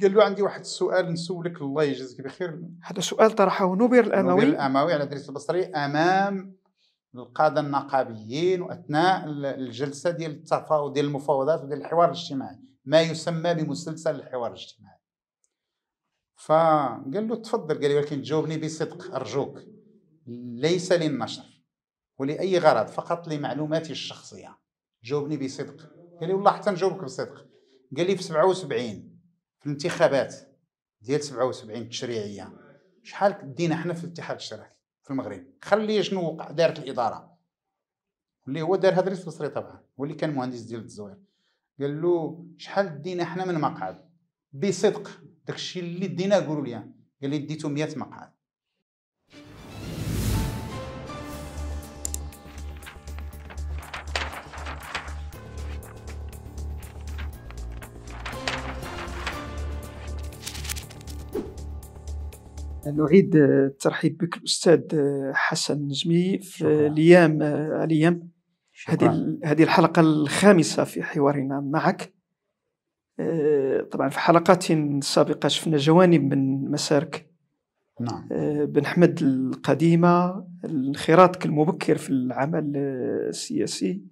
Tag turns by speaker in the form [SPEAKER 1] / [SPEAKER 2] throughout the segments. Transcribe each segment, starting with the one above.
[SPEAKER 1] قال له عندي واحد السؤال نسولك الله يجزيك بخير هذا سؤال طرحه نوبير الاموي نوبير الاموي على دريس البصري امام القاده النقابيين واثناء الجلسه ديال التفاوض ديال المفاوضات وديال الحوار الاجتماعي ما يسمى بمسلسل الحوار الاجتماعي فقال له تفضل قال لي ولكن جاوبني بصدق ارجوك ليس للنشر ولاي غرض فقط لمعلوماتي الشخصيه جاوبني بصدق قال لي والله حتى نجاوبك بصدق قال لي في 77 في الانتخابات ديال 77 التشريعيه شحال دينا حنا في الاتحاد الشرعي في المغرب خلي شنو وقع دارت الاداره اللي هو دار هدريس الفصري طبعا هو كان مهندس ديال التزوير قال له شحال دينا حنا من مقعد بصدق داكشي اللي دينا قولوا لي قال لي ديتو 100 مقعد
[SPEAKER 2] نعيد الترحيب بك الاستاذ حسن نجمي في الايام الايام هذه هذه الحلقه الخامسه في حوارنا معك آه، طبعا في حلقات سابقه شفنا جوانب من مسارك نعم آه، بن حمد القديمه انخراطك المبكر في العمل السياسي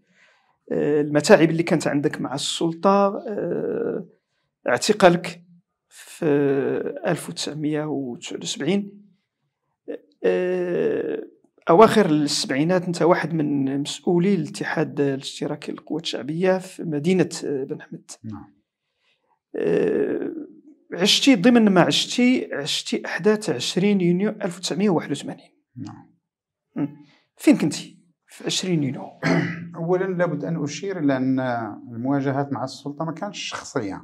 [SPEAKER 2] آه، المتاعب اللي كانت عندك مع السلطه اعتقالك في 1979 آه، اواخر السبعينات انت واحد من مسؤولي الاتحاد الاشتراكي للقوات الشعبيه في مدينه آه، بن حمد نعم آه، عشتي ضمن ما عشتي عشتي احداث 20 يونيو 1981 نعم فين كنتي
[SPEAKER 1] في 20 يونيو اولا لابد ان اشير الى ان المواجهات مع السلطه ما كانتش شخصيه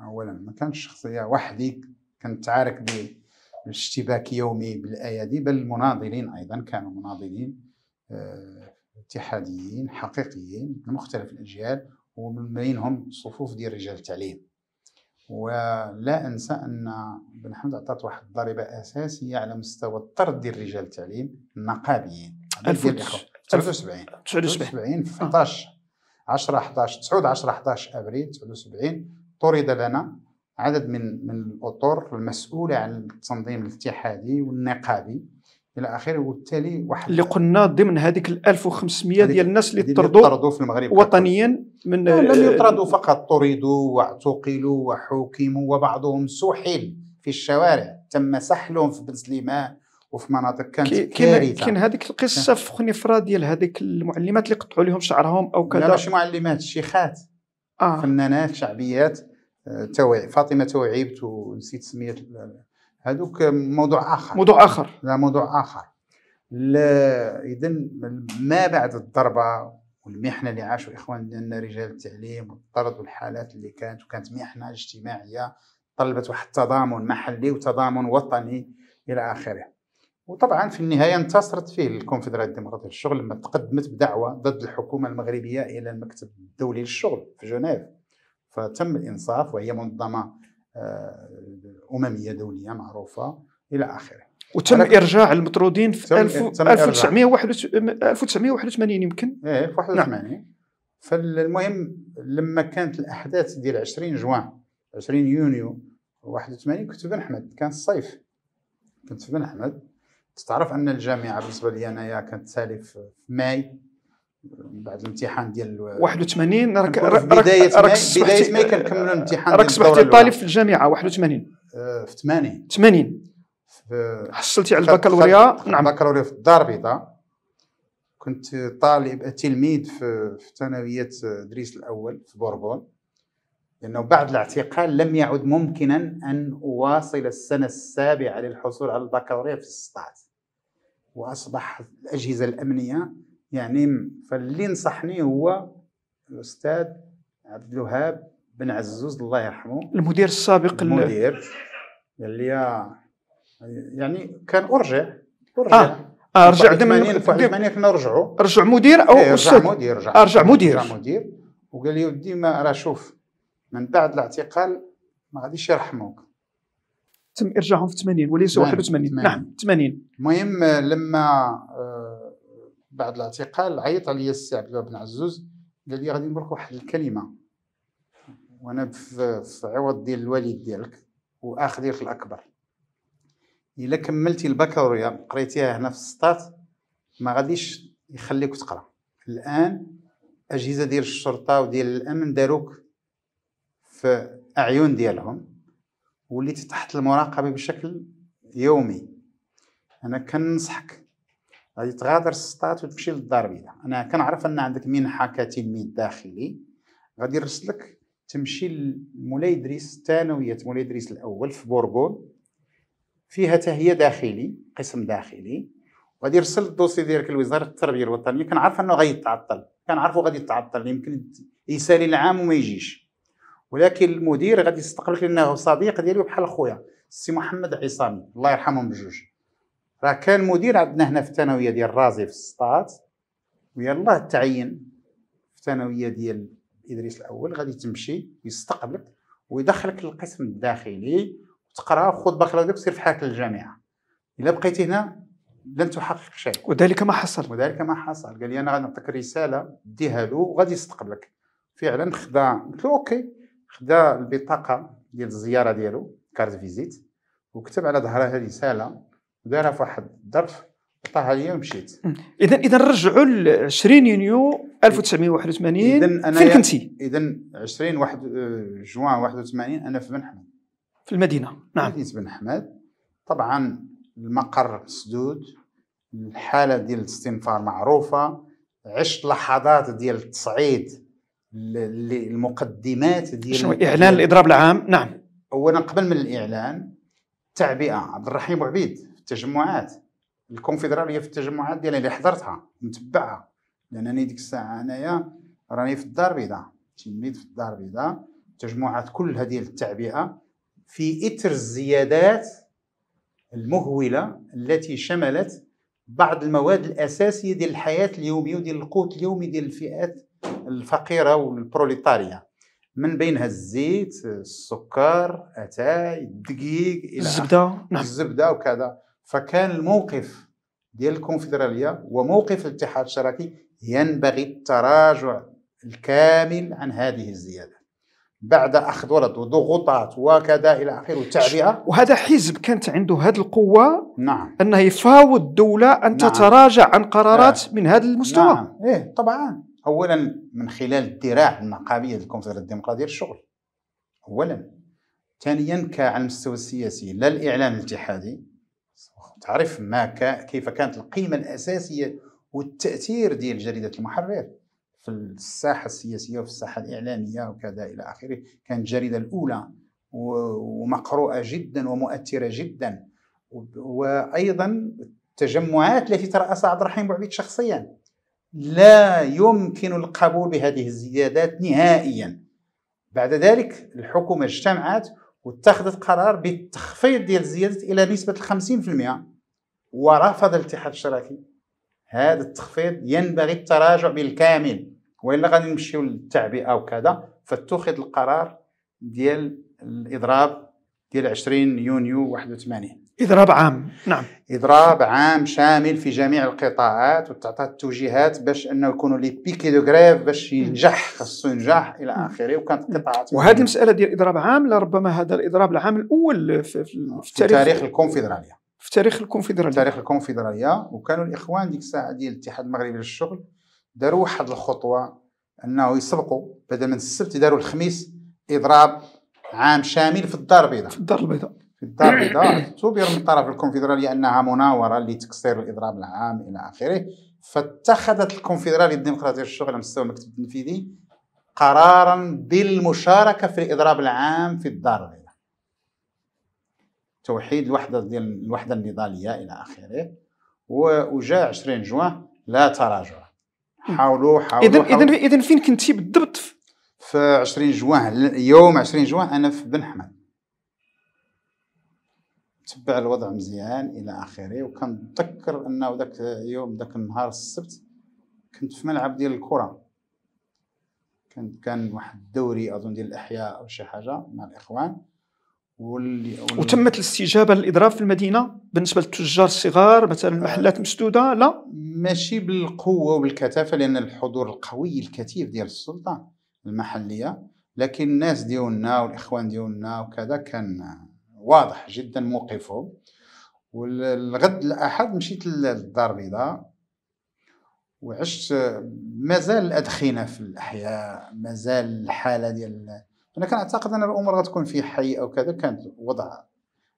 [SPEAKER 1] اولا ما كانش شخصيه وحدي كنتعارك بالاشتباك يومي بالايادي بل المناضلين ايضا كانوا مناضلين آه، اتحاديين حقيقيين من مختلف الاجيال ومن بينهم صفوف ديال رجال التعليم ولا انسى ان بن حمد عطات واحد الضريبه اساسيه على مستوى الطرد ديال رجال التعليم النقابيين 1979 79 في 11 10 11 9 10 11 ابريل 79 طرد لنا عدد من من الاطر المسؤوله عن التنظيم الاتحادي والنقابي الى اخره وبالتالي واحد
[SPEAKER 2] اللي قلنا ضمن هذيك
[SPEAKER 1] ال 1500 ديال الناس اللي طردوا طردوا في المغرب وطنيا من لم آه، يطردوا فقط طردوا واعتقلوا وحكموا وبعضهم سحل في الشوارع تم سحلهم في بن سليمان وفي مناطق كانت كارثه كاين هذيك القصه في خنيفره
[SPEAKER 2] ديال هذيك المعلمات اللي قطعوا لهم شعرهم
[SPEAKER 1] او كذا لا ماشي معلمات شيخات آه. فنانات شعبيات آه، توعي فاطمه توعيبت ونسيت سميه هذوك آه، موضوع اخر موضوع اخر لا موضوع اخر اذا ما بعد الضربه والمحنه اللي عاشوا اخوان ديالنا رجال التعليم والطرد والحالات اللي كانت وكانت محنه اجتماعيه طلبت واحد التضامن محلي وتضامن وطني الى اخره وطبعا في النهايه انتصرت فيه الكونفدراليه الديمقراطيه للشغل لما تقدمت بدعوى ضد الحكومه المغربيه الى المكتب الدولي للشغل في جنيف فتم الانصاف وهي منظمه آه، امميه دوليه معروفه الى اخره وتم ارجاع
[SPEAKER 2] المطرودين في
[SPEAKER 1] 1981 يمكن ايه في 81 نعم. فالمهم لما كانت الاحداث ديال 20 جوان 20 يونيو 81 كنت في بن احمد كان الصيف كنت في بن احمد تعرف ان الجامعه بالنسبه لي انايا كانت سالي في ماي بعد الامتحان ديال 81 راك بدايه راك بدايه ماي كنكملوا الامتحان راك صبحتي طالب في
[SPEAKER 2] الجامعه 81 آه، في 80 80
[SPEAKER 1] حصلتي على البكالوريا نعم البكالوريا في الدار البيضاء كنت طالب تلميذ في ثانويه ادريس الاول في بوربون لانه بعد الاعتقال لم يعد ممكنا ان اواصل السنه السابعه للحصول على البكالوريا في 16 واصبح الاجهزه الامنيه يعني فاللي نصحني هو الاستاذ عبد الوهاب بن عزوز الله يرحمه
[SPEAKER 2] المدير السابق المدير
[SPEAKER 1] قال لي يعني كان ارجع ارجع آه. آه رجع دم في كنا رجعوا رجع مدير او إيه، رجع مدير رجع, رجع مدير رجع مدير وقال لي ودي ما راه شوف من بعد الاعتقال ما غاديش يرحموك تم ارجاعهم في 80
[SPEAKER 2] وليس 81 نعم
[SPEAKER 1] 80 نعم. نعم، المهم لما آه، بعد الاعتقال عيط علي السي عبد الله بن عزوز قال لي غادي لك واحد الكلمه وانا في عوض ديال الوالد ديالك واخ ديالك الاكبر الا كملتي البكالوريا قريتيها هنا في السطات ما غاديش يخليك تقرا الان اجهزه ديال الشرطه وديال الامن داروك في اعين ديالهم وليتي تحت المراقبه بشكل يومي انا كننصحك غادي تغادر السطات وتمشي للدار البيضاء انا كنعرف ان عندك منحه كتلميذ داخلي غادي نرسلك تمشي لمولاي ادريس ثانويه مولاي ادريس الاول في بورغون فيها تهيئه داخلي قسم داخلي غادي يرسل الدوسي ديالك لوزاره التربيه الوطنيه كنعرف انه غادي يتعطل كنعرفو غادي يتعطل يمكن يسالي العام وما يجيش ولكن المدير غادي يستقبلك لانه صديق ديالي بحال خويا السي محمد عصامي الله يرحمهم بجوج راه كان مدير عندنا هنا في الثانويه ديال الرازي في السطات ويلاه تعين في الثانويه ديال ادريس الاول غادي تمشي يستقبلك ويدخلك للقسم الداخلي وتقرا وخذ بكالوريا وسير في حالك الجامعه الا بقيتي هنا لن تحقق شيء وذلك ما حصل وذلك ما حصل قال لي انا غنعطيك رساله ديها له وغادي يستقبلك فعلا خدا قلت له اوكي خدا البطاقه ديال الزياره ديالو كارت فيزيت وكتب على ظهرها رساله ودارها في واحد الظرف عطاها ليا ومشيت اذا اذا رجعوا
[SPEAKER 2] ل 20 يونيو 1981 انا فين كنتي؟
[SPEAKER 1] اذا 20 واحد آه، جوان 81 انا في بن حماد في المدينه نعم مدينه بن حماد طبعا المقر مسدود الحاله ديال الاستنفار معروفه عشت لحظات ديال التصعيد المقدمات ديال شنو اعلان الاضراب العام نعم اولا قبل من الاعلان تعبئه عبد الرحيم عبيد في التجمعات الكونفدراليه في التجمعات ديالي اللي حضرتها متبعها لانني ديك الساعه انايا راني في الدار البيضاء تلميذ في الدار البيضاء التجمعات كلها ديال التعبئه في اثر الزيادات المهوله التي شملت بعض المواد الاساسيه ديال الحياه اليوميه وديال القوت اليومي ديال الفئات الفقيره والبروليتاريا من بينها الزيت السكر اتاي الدقيق الى الزبده نعم الزبده وكذا فكان الموقف ديال الكونفدراليه وموقف الاتحاد الشراكي ينبغي التراجع الكامل عن هذه الزياده بعد اخذ ولد وضغوطات وكذا الى اخره والتعبئه
[SPEAKER 2] وهذا حزب كانت عنده هذه القوه نعم انه يفاوض الدوله ان نعم. تتراجع عن قرارات نعم. من هذا المستوى
[SPEAKER 1] نعم. ايه طبعا اولا من خلال الذراع النقابيه للكونفدراليه الديمقراطيه للشغل اولا ثانيا كعلى المستوى السياسي لا الاعلام الاتحادي تعرف ما ك... كيف كانت القيمه الاساسيه والتاثير ديال جريده المحرر في الساحه السياسيه وفي الساحه الاعلاميه وكذا الى اخره كانت الجريده الاولى ومقروءه جدا ومؤثره جدا وايضا التجمعات التي ترأسها عبد الرحيم بوعبيد شخصيا لا يمكن القبول بهذه الزيادات نهائيا بعد ذلك الحكومة اجتمعت واتخذت قرار بالتخفيض ديال الزيادات إلى نسبة 50% ورفض الاتحاد الاشتراكي هذا التخفيض ينبغي التراجع بالكامل وإلا غادي نمشيو للتعبئة وكذا فاتخذ القرار ديال الإضراب ديال 20 يونيو 81
[SPEAKER 2] إضراب عام نعم
[SPEAKER 1] إضراب عام شامل في جميع القطاعات وتعطى التوجيهات باش أنه يكونوا لي بيكي دو غريف باش ينجح خاصو ينجح إلى آخره وكانت نعم. قطاعات وهذه
[SPEAKER 2] المسألة ديال إضراب عام لربما هذا الإضراب العام الأول في, في, في تاريخ, تاريخ الكونفدرالية
[SPEAKER 1] في تاريخ الكونفدرالية تاريخ الكونفدرالية وكانوا الإخوان ديك الساعة ديال الاتحاد المغربي للشغل داروا واحد الخطوة أنه يسبقوا بدل من السبت داروا الخميس إضراب عام شامل في الدار البيضاء في الدار البيضاء الدار البيضاء اعتبر من طرف الكونفدرالية أنها مناورة لتكسير الإضراب العام إلى آخره فاتخذت الكونفدرالية الديمقراطية الشغل على مستوى المكتب التنفيذي قرارا بالمشاركة في الإضراب العام في الدار البيضاء توحيد الوحدة ديال الوحدة النضالية إلى آخره وجاء 20 جوان لا تراجع حاولوا حاولوا إذا إذا
[SPEAKER 2] إذا فين كنتي بالضبط
[SPEAKER 1] في 20 جوان يوم 20 جوان أنا في بن حمد تبع الوضع مزيان الى اخره وكنتذكر انه ذاك يوم ذاك النهار السبت كنت في ملعب ديال الكره كان كان واحد الدوري اظن ديال الاحياء او شي حاجه مع الاخوان واللي وتمت
[SPEAKER 2] الاستجابه للاضراب في
[SPEAKER 1] المدينه بالنسبه للتجار الصغار مثلا المحلات مسدوده لا ماشي بالقوه وبالكثافه لان الحضور القوي الكثيف ديال السلطه المحليه لكن الناس ديالنا والاخوان ديالنا وكذا كان واضح جدا موقفه والغد الاحد مشيت للدار البيضاء وعشت مازال الادخنه في الاحياء مازال الحاله ديال انا كنعتقد ان الامور غتكون في حي او كذا كانت وضع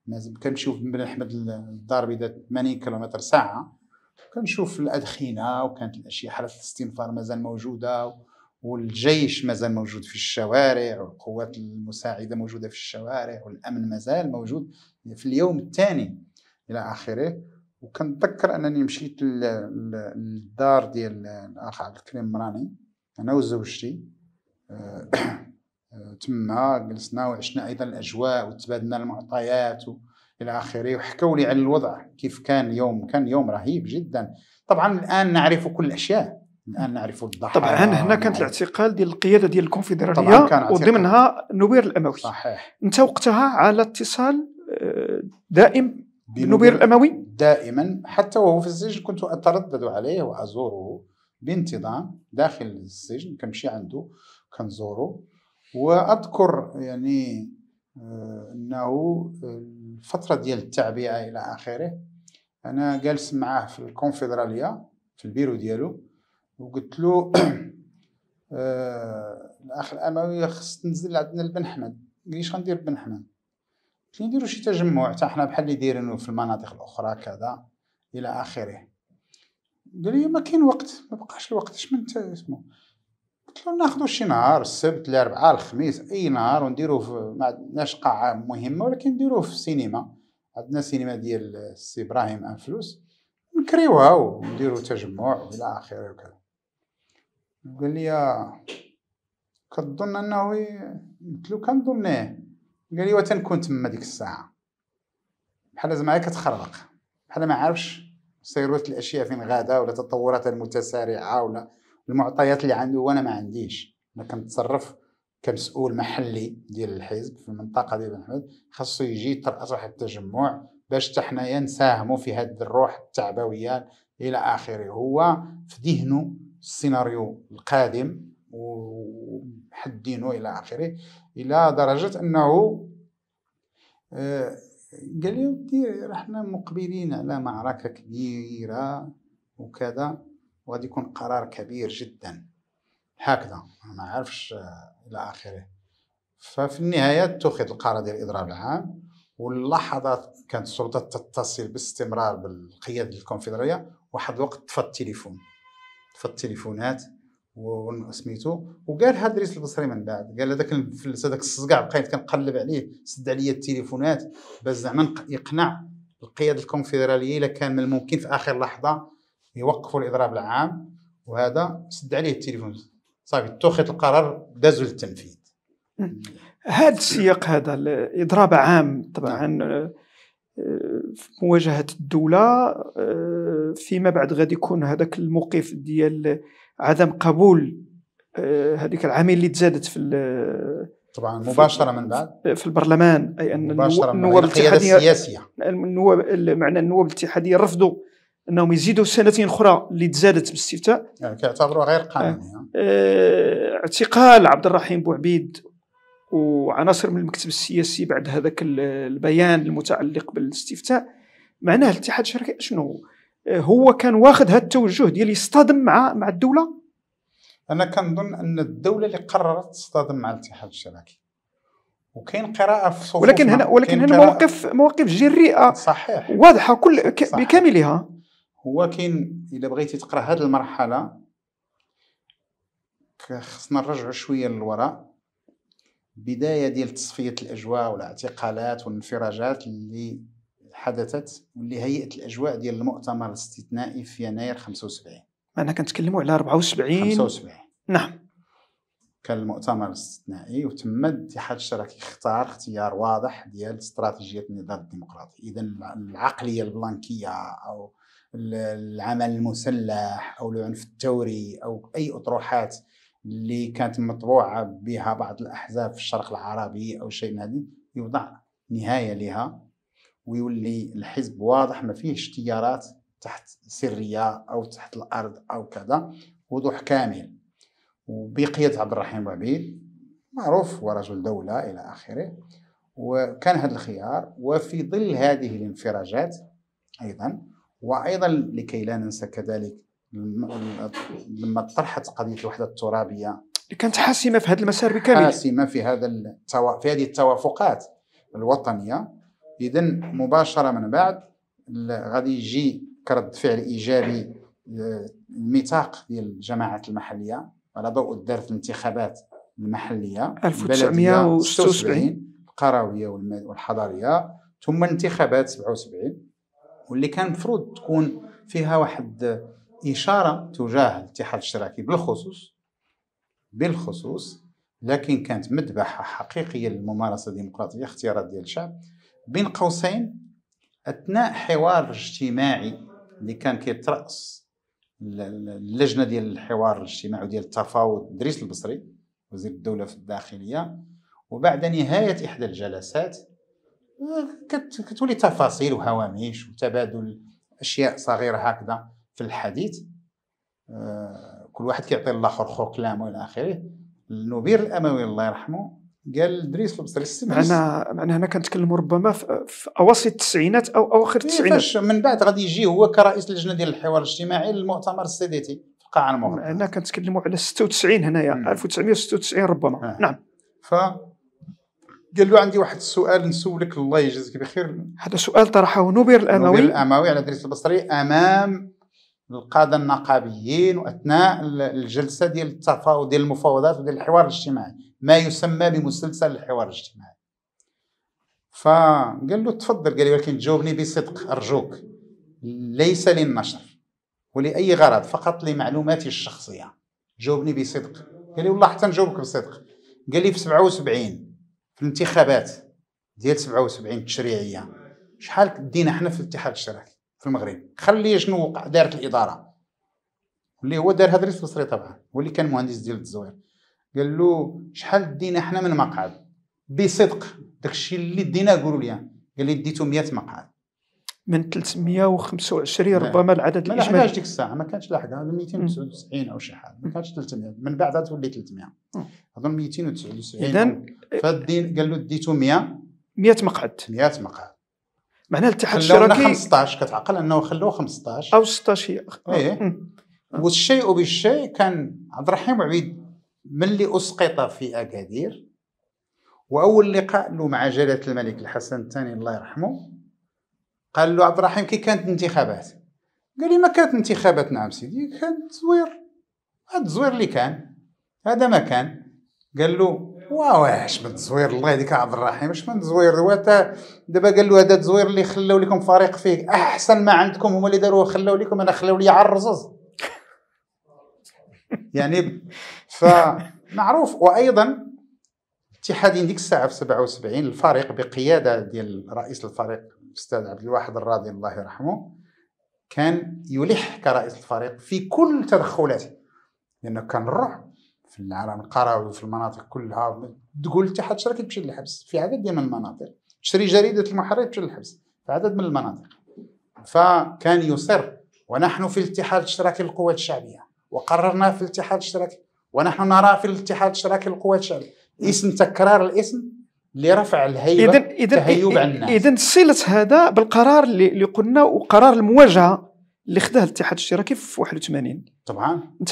[SPEAKER 1] مازال كنشوف من بن احمد للدار البيضاء 80 كيلومتر ساعه كنشوف الادخنه وكانت الاشياء حاله الاستنفار مازال موجوده والجيش مازال موجود في الشوارع والقوات المساعده موجوده في الشوارع والامن مازال موجود في اليوم الثاني الى اخره وكنتذكر انني مشيت للدار ديال الاخ عبد الكريم مراني انا وزوجتي آه، تما جلسنا وعشنا ايضا الاجواء وتبادلنا المعطيات و... الى اخره وحكوا لي على الوضع كيف كان يوم كان يوم رهيب جدا طبعا الان نعرف كل الاشياء الان نعرف الضحايا طبعا هنا كانت الاعتقال ديال القياده ديال الكونفدراليه وضمنها نوير الاموي صحيح انت وقتها على اتصال آه، دائم بنوير الاموي دائما حتى وهو في السجن كنت اتردد عليه وازوره بانتظام داخل السجن كنمشي عنده كنزوره واذكر يعني آه، انه الفتره ديال التعبئه الى اخره انا جالس معاه في الكونفدراليه في البيرو ديالو وقلت له آه الاخ الاموي خص تنزل عندنا لبن حمد ليش غندير بن حمد كي نديرو شي تجمع حتى حنا بحال اللي دايرينو في المناطق الاخرى كذا الى اخره قال لي ما كاين وقت ما بقاش الوقت اش من اسمو قلت له ناخذو شي نهار السبت الاربعاء الخميس اي نهار ونديروه في ما عندناش قاعه مهمه ولكن نديروه في سينما عندنا سينما ديال السي ابراهيم انفلوس نكريوها ونديرو تجمع والى اخره وكذا قال لي كتظن آه، انه قلت له كنظنيه قال لي وتنكون تما ديك الساعه بحال زعما كتخربق بحال ما عارفش سيروت الاشياء فين غادا ولا تطورات المتسارعه ولا المعطيات اللي عنده وانا ما عنديش انا كنتصرف كمسؤول محلي ديال الحزب في المنطقه ديال بن حمد خاصو يجي يترأس واحد التجمع باش حتى حنايا نساهموا في هذه الروح التعبويه الى اخره هو في ذهنه السيناريو القادم ومحدينه الى اخره الى درجه انه آه، قال لي ودي احنا مقبلين على معركه كبيره وكذا وغادي يكون قرار كبير جدا هكذا ما عارفش آه، الى اخره ففي النهايه اتخذ القرار ديال الاضراب العام واللحظات كانت السلطات تتصل باستمرار بالقياده الكونفدراليه واحد الوقت طفى التليفون في التليفونات وسميتو وقال هاد الرئيس البصري من بعد قال هذاك الفلس هذاك الصقاع بقيت كنقلب عليه سد عليا التليفونات باش زعما يقنع القياده الكونفدراليه الا كان من الممكن في اخر لحظه يوقفوا الاضراب العام وهذا سد عليه التليفون صافي اتخذ القرار دازوا للتنفيذ
[SPEAKER 2] هذا السياق هذا الاضراب عام طبعا نعم. آه، في مواجهه الدوله آه، فيما بعد غادي يكون هذاك الموقف ديال عدم قبول آه، هذيك العامل اللي تزادت في طبعا مباشره من بعد في البرلمان اي ان النواب الاتحاديه السياسيه النواب معنى النواب الاتحاديه رفضوا انهم يزيدوا سنتين اخرى اللي تزادت باستفتاء
[SPEAKER 1] يعني كيعتبروها غير قانونيه
[SPEAKER 2] آه، اعتقال عبد الرحيم بوعبيد وعناصر من المكتب السياسي بعد هذاك البيان المتعلق بالاستفتاء معناه الاتحاد الشركي شنو آه، هو كان واخذ هذا التوجه ديال يصطدم مع مع
[SPEAKER 1] الدوله انا كنظن ان الدوله اللي قررت تصطدم مع الاتحاد الشراكي وكاين قراءه في صفوف ولكن هنا ولكن هنا مواقف مواقف جريئه صحيح
[SPEAKER 2] واضحه كل صحيح. بكاملها
[SPEAKER 1] هو كاين اذا بغيتي تقرا هذه المرحله خصنا نرجعوا شويه للوراء بدايه ديال تصفيه الاجواء والاعتقالات والانفراجات اللي حدثت واللي هيئت الاجواء ديال المؤتمر الاستثنائي في يناير 75
[SPEAKER 2] معنا كنتكلموا على 74 75 نعم
[SPEAKER 1] كان المؤتمر الاستثنائي وتما الاتحاد الشراكي اختار اختيار واضح ديال استراتيجيه النضال الديمقراطي اذا العقليه البلانكيه او العمل المسلح او العنف الثوري او اي اطروحات اللي كانت مطبوعة بها بعض الأحزاب في الشرق العربي أو شيء من هذه يوضع نهاية لها ويولي الحزب واضح ما فيهش تيارات تحت سرية أو تحت الأرض أو كذا وضوح كامل وبقيادة عبد الرحيم عبيد معروف ورجل دولة إلى آخره وكان هذا الخيار وفي ظل هذه الانفراجات أيضا وأيضا لكي لا ننسى كذلك لما طرحت قضيه الوحده الترابيه
[SPEAKER 2] كانت حاسمه في هذا المسار
[SPEAKER 1] بكامل حاسمه في هذا التو... في هذه التوافقات الوطنيه اذا مباشره من بعد غادي يجي كرد فعل ايجابي آه، الميثاق ديال الجماعات المحليه على ضوء دارت الانتخابات المحليه 1976 القرويه والحضاريه ثم انتخابات 77 واللي كان المفروض تكون فيها واحد إشارة تجاه الاتحاد الاشتراكي بالخصوص بالخصوص لكن كانت مذبحة حقيقية للممارسة الديمقراطية اختيارات ديال الشعب بين قوسين أثناء حوار اجتماعي اللي كان كيترأس اللجنة ديال الحوار الاجتماعي وديال التفاوض إدريس البصري وزير الدولة في الداخلية وبعد نهاية إحدى الجلسات آه، كتولي تفاصيل وهوامش وتبادل أشياء صغيرة هكذا في الحديث آه، كل واحد كيعطي الاخر خو كلام والى اخره النبير الاموي الله يرحمه قال ادريس البصري السمع انا
[SPEAKER 2] معنا هنا كنتكلموا ربما في اواسط التسعينات او اواخر إيه، التسعينات من بعد غادي يجي هو كرئيس اللجنه ديال الحوار الاجتماعي للمؤتمر السيديتي في القاعه المغرب هنا كنتكلموا على 96 هنايا 1996 ربما آه. نعم ف
[SPEAKER 1] قال له عندي واحد السؤال نسولك الله يجازيك بخير هذا سؤال طرحه نوبير الاموي نوبير الاموي على دريس البصري امام القاده النقابيين واثناء الجلسه ديال التفاوض ديال المفاوضات وديال الحوار الاجتماعي ما يسمى بمسلسل الحوار الاجتماعي فقال له تفضل قال لي ولكن جاوبني بصدق ارجوك ليس للنشر ولاي غرض فقط لمعلوماتي الشخصيه جاوبني بصدق قال لي والله حتى نجاوبك بصدق قال لي في 77 في الانتخابات ديال 77 التشريعيه شحال دينا حنا في الاتحاد الشراكي المغرب خلي شنو وقع دارت الاداره اللي هو دار هدري السوسري طبعا هو اللي كان مهندس ديال التزوير قال له شحال دينا حنا من مقعد بصدق داكشي اللي دينا قولوا لي قال لي ديتو 100 مقعد
[SPEAKER 2] من 325 ربما العدد الاجمالي ما ديك
[SPEAKER 1] الساعه ما كانش لاحقه 299 او شي حاجه ما كانش 300 من بعد تولي 300 اظن 299 اذا فالدين قال له ديتو 100 100 مقعد 100 مقعد معناها الاتحاد الاشتراكي 15 كتعقل انه خلوه 15 او 16 هي ايه آه. والشيء بالشيء كان عبد الرحيم عبيد من اللي اسقط في اكادير واول لقاء له مع جلاله الملك الحسن الثاني الله يرحمه قال له عبد الرحيم كي كانت الانتخابات قال لي ما كانت انتخابات نعم سيدي كانت زوير هذا زوير اللي كان هذا ما كان قال له واو اش من زوير الله يهديك عبد الرحيم اش من هو تا دابا قال له هذا زوير اللي خلاو لكم فريق فيه احسن ما عندكم هما اللي داروه خلاو لكم انا خلاو لي عرزز يعني فمعروف وايضا اتحادين ديك الساعه في 77 الفريق بقياده ديال رئيس الفريق الاستاذ عبد الواحد الراضي الله يرحمه كان يلح كرئيس الفريق في كل تدخلاته لانه كان الرعب في العالم القروي وفي المناطق كلها تقول اتحاد شركه تمشي للحبس في عدد من المناطق تشتري جريده المحرر تمشي للحبس في عدد من المناطق فكان يصر ونحن في الاتحاد الاشتراكي للقوات الشعبيه وقررنا في الاتحاد الاشتراكي ونحن نرى في الاتحاد الاشتراكي للقوات الشعبيه اسم تكرار الاسم لرفع الهيبه إذن إذن تهيب عن الناس
[SPEAKER 2] اذا صله هذا بالقرار اللي قلنا وقرار المواجهه اللي خداه الاتحاد الاشتراكي في 81 طبعا انت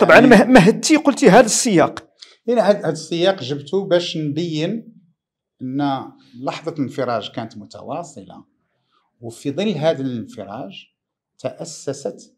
[SPEAKER 2] طبعا يعني مهدتي قلتي هذا السياق
[SPEAKER 1] هنا إيه، هذا السياق جبته باش نبين ان لحظه الانفراج كانت متواصله وفي ظل هذا الانفراج تاسست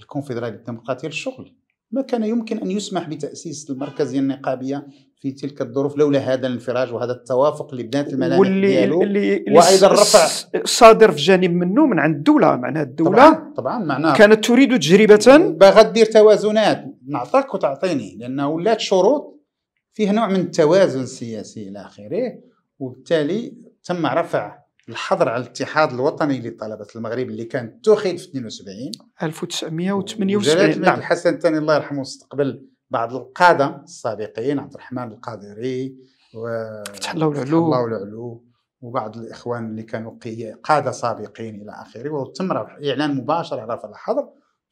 [SPEAKER 1] الكونفدراليه الديمقراطيه للشغل ما كان يمكن أن يسمح بتأسيس المركزية النقابية في تلك الظروف لولا هذا الانفراج وهذا التوافق اللي بدات الملامح واللي اللي وايضا رفع
[SPEAKER 2] صادر في جانب منه
[SPEAKER 1] من عند الدوله معناها الدوله طبعا, طبعا معناها كانت تريد تجربه باغا دير توازنات نعطاك وتعطيني لانه ولات شروط فيها نوع من التوازن السياسي الى اخره وبالتالي تم رفع الحظر على الاتحاد الوطني لطلبه المغرب اللي كان اتخذ في 72 1978 نعم الحسن الثاني الله يرحمه استقبل بعض القاده السابقين عبد الرحمن القادري و الله والعلو الله والعلو وبعض الاخوان اللي كانوا قاده سابقين الى اخره وتم اعلان مباشر على رفع الحظر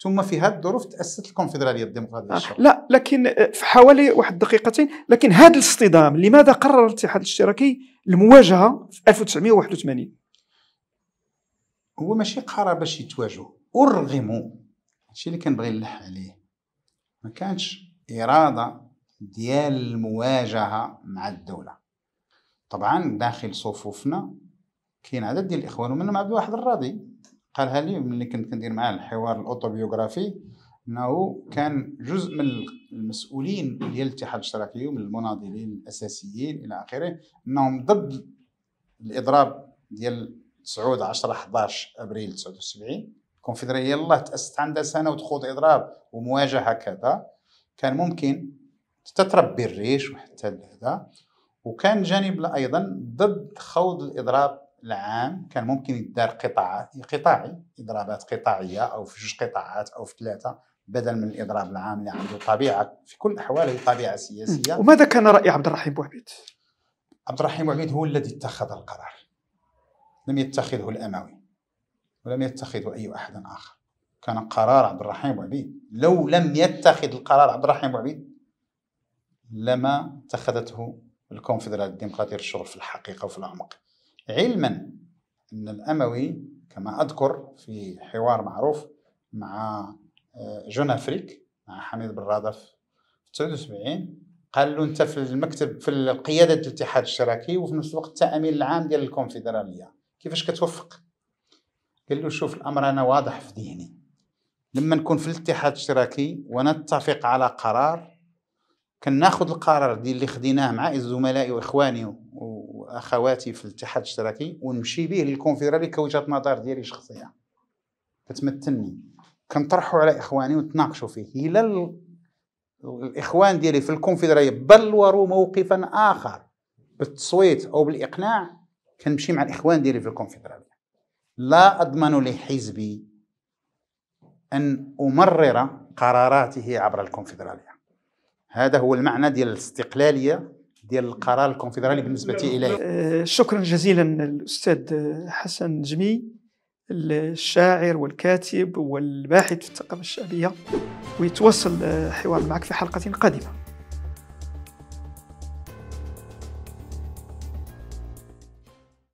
[SPEAKER 1] ثم في هذه الظروف تاسست الكونفدراليه الديمقراطيه الشعب. لا
[SPEAKER 2] لكن آه، في حوالي واحد دقيقتين لكن هذا الاصطدام لماذا قرر الاتحاد الاشتراكي المواجهه في 1981
[SPEAKER 1] هو ماشي قرار باش يتواجهوا ارغموا هادشي اللي كنبغي نلح عليه ما كانش اراده ديال المواجهه مع الدوله طبعا داخل صفوفنا كاين عدد ديال الاخوان ومنهم عبد الواحد الراضي قالها لي ملي كنت كندير معاه الحوار الاوتوبيوغرافي انه كان جزء من المسؤولين ديال الاتحاد الاشتراكي ومن المناضلين الاساسيين الى اخره انهم ضد الاضراب ديال سعود 10 11 ابريل 79 الكونفدراليه يلاه تاسست عندها سنه وتخوض اضراب ومواجهه كذا كان ممكن تتربي الريش وحتى هذا وكان جانب ايضا ضد خوض الاضراب العام كان ممكن يدار قطاع قطاعي اضرابات قطاعيه او في جوج قطاعات او في ثلاثه بدل من الاضراب العام اللي عنده طبيعه في كل احواله طبيعه سياسيه وماذا
[SPEAKER 2] كان راي عبد الرحيم بوعبيد؟
[SPEAKER 1] عبد الرحيم بوعبيد هو الذي اتخذ القرار لم يتخذه الاموي ولم يتخذه اي احد اخر كان قرار عبد الرحيم بوعبيد لو لم يتخذ القرار عبد الرحيم بوعبيد لما اتخذته الكونفدراليه الديمقراطيه للشغل في الحقيقه وفي العمق علما أن الأموي كما أذكر في حوار معروف مع آه، جون أفريك مع حميد بن رادف في 79 قال له أنت في المكتب في القياده الاتحاد الاشتراكي وفي نفس الوقت أنت أمين العام ديال الكونفدرالية كيفاش كتوفق؟ قال له شوف الأمر أنا واضح في ذهني لما نكون في الاتحاد الاشتراكي ونتفق على قرار كناخذ القرار ديال اللي خديناه مع زملائي واخواني اخواتي في الاتحاد الاشتراكي ونمشي به للكونفدرالي كوجهه نظر ديالي شخصيه كتمثلني كنطرحوا على اخواني ونتناقشوا فيه الى الاخوان ديالي في الكونفدراليه بلوروا موقفا اخر بالتصويت او بالاقناع كنمشي مع الاخوان ديالي في الكونفدراليه لا اضمن لحزبي ان امرر قراراته عبر الكونفدراليه هذا هو المعنى ديال الاستقلاليه ديال القرار الكونفدرالي بالنسبه اليه
[SPEAKER 2] أه، شكرا جزيلا الاستاذ حسن جمي الشاعر والكاتب والباحث في الثقافه الشعبيه ويتواصل أه، حوار معك في حلقه قادمه